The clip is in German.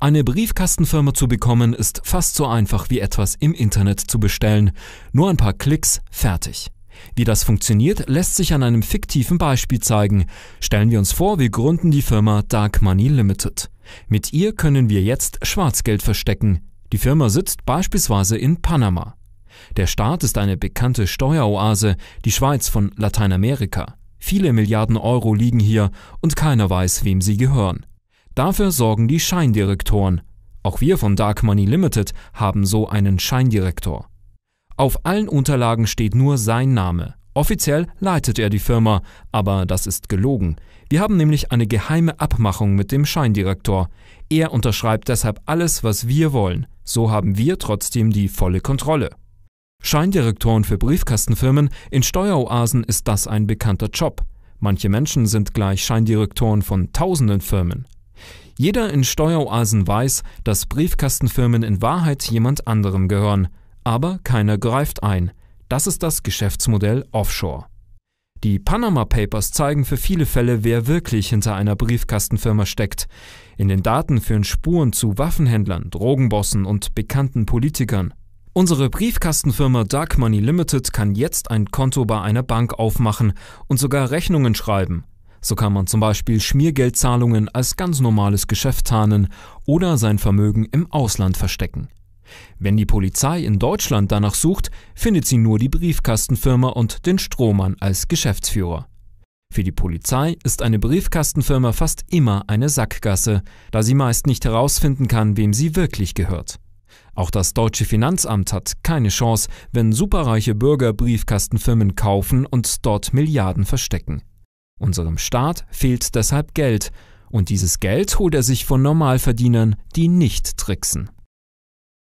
Eine Briefkastenfirma zu bekommen ist fast so einfach wie etwas im Internet zu bestellen. Nur ein paar Klicks, fertig. Wie das funktioniert, lässt sich an einem fiktiven Beispiel zeigen. Stellen wir uns vor, wir gründen die Firma Dark Money Limited. Mit ihr können wir jetzt Schwarzgeld verstecken. Die Firma sitzt beispielsweise in Panama. Der Staat ist eine bekannte Steueroase, die Schweiz von Lateinamerika. Viele Milliarden Euro liegen hier und keiner weiß, wem sie gehören. Dafür sorgen die Scheindirektoren. Auch wir von Dark Money Limited haben so einen Scheindirektor. Auf allen Unterlagen steht nur sein Name. Offiziell leitet er die Firma, aber das ist gelogen. Wir haben nämlich eine geheime Abmachung mit dem Scheindirektor. Er unterschreibt deshalb alles, was wir wollen. So haben wir trotzdem die volle Kontrolle. Scheindirektoren für Briefkastenfirmen in Steueroasen ist das ein bekannter Job. Manche Menschen sind gleich Scheindirektoren von tausenden Firmen. Jeder in Steueroasen weiß, dass Briefkastenfirmen in Wahrheit jemand anderem gehören, aber keiner greift ein. Das ist das Geschäftsmodell Offshore. Die Panama Papers zeigen für viele Fälle, wer wirklich hinter einer Briefkastenfirma steckt. In den Daten führen Spuren zu Waffenhändlern, Drogenbossen und bekannten Politikern. Unsere Briefkastenfirma Dark Money Limited kann jetzt ein Konto bei einer Bank aufmachen und sogar Rechnungen schreiben. So kann man zum Beispiel Schmiergeldzahlungen als ganz normales Geschäft tarnen oder sein Vermögen im Ausland verstecken. Wenn die Polizei in Deutschland danach sucht, findet sie nur die Briefkastenfirma und den Strohmann als Geschäftsführer. Für die Polizei ist eine Briefkastenfirma fast immer eine Sackgasse, da sie meist nicht herausfinden kann, wem sie wirklich gehört. Auch das deutsche Finanzamt hat keine Chance, wenn superreiche Bürger Briefkastenfirmen kaufen und dort Milliarden verstecken. Unserem Staat fehlt deshalb Geld, und dieses Geld holt er sich von Normalverdienern, die nicht tricksen.